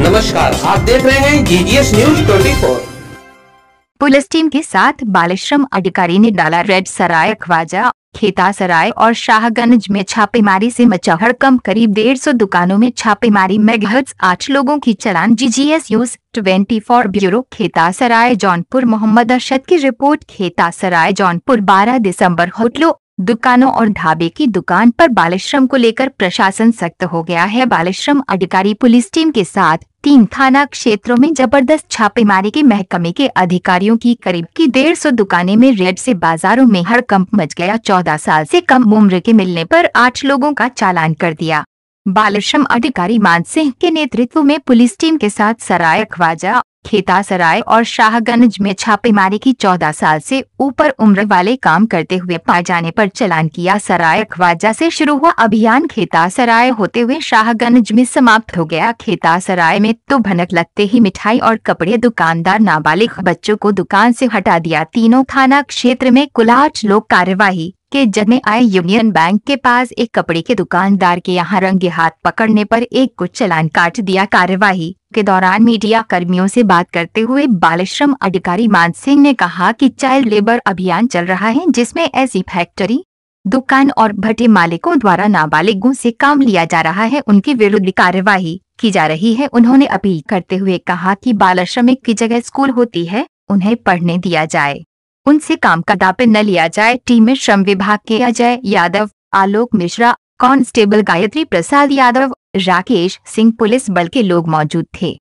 नमस्कार आप देख रहे हैं एस न्यूज 24 पुलिस टीम के साथ बालश्रम अधिकारी ने डाला रेड सराय ख्वाजा खेता सराय और शाहगंज में छापेमारी से मचा हड़कम करीब डेढ़ सौ दुकानों में छापेमारी में आठ लोगों की चलान जीजीएस न्यूज 24 ब्यूरो खेता सराय जौनपुर मोहम्मद अरशद की रिपोर्ट खेता सराय जौनपुर 12 दिसंबर होटलों दुकानों और ढाबे की दुकान पर बाल श्रम को लेकर प्रशासन सख्त हो गया है बाल श्रम अधिकारी पुलिस टीम के साथ तीन थाना क्षेत्रों में जबरदस्त छापेमारी के महकमे के अधिकारियों की करीब की डेढ़ सौ दुकाने में रेड से बाजारों में हर कंप मच गया चौदह साल से कम उम्र के मिलने पर आठ लोगों का चालान कर दिया बाल श्रम अधिकारी मान सिंह के नेतृत्व में पुलिस टीम के साथ सराय ख्वाजा खेतासराय और शाहगंज में छापेमारी की 14 साल से ऊपर उम्र वाले काम करते हुए पाए जाने पर चलान किया सराय ख्वाजा से शुरू हुआ अभियान खेतासराय होते हुए शाहगंज में समाप्त हो गया खेतासराय में तो भनक लगते ही मिठाई और कपड़े दुकानदार नाबालिग बच्चों को दुकान से हटा दिया तीनों थाना क्षेत्र में कुल आठ लोग कार्यवाही के जद में आए यूनियन बैंक के पास एक कपड़े के दुकानदार के यहाँ रंगे हाथ पकड़ने पर एक को चलान काट दिया कार्यवाही के दौरान मीडिया कर्मियों से बात करते हुए बाल श्रम अधिकारी मान सिंह ने कहा कि चाइल्ड लेबर अभियान चल रहा है जिसमें ऐसी फैक्ट्री दुकान और भट्टे मालिकों द्वारा नाबालिगों से काम लिया जा रहा है उनके विरुद्ध कार्यवाही की जा रही है उन्होंने अपील करते हुए कहा कि बाल श्रमिक की जगह स्कूल होती है उन्हें पढ़ने दिया जाए उनसे काम का दापे न लिया जाए टीम में श्रम विभाग के अजय यादव आलोक मिश्रा कांस्टेबल गायत्री प्रसाद यादव राकेश सिंह पुलिस बल के लोग मौजूद थे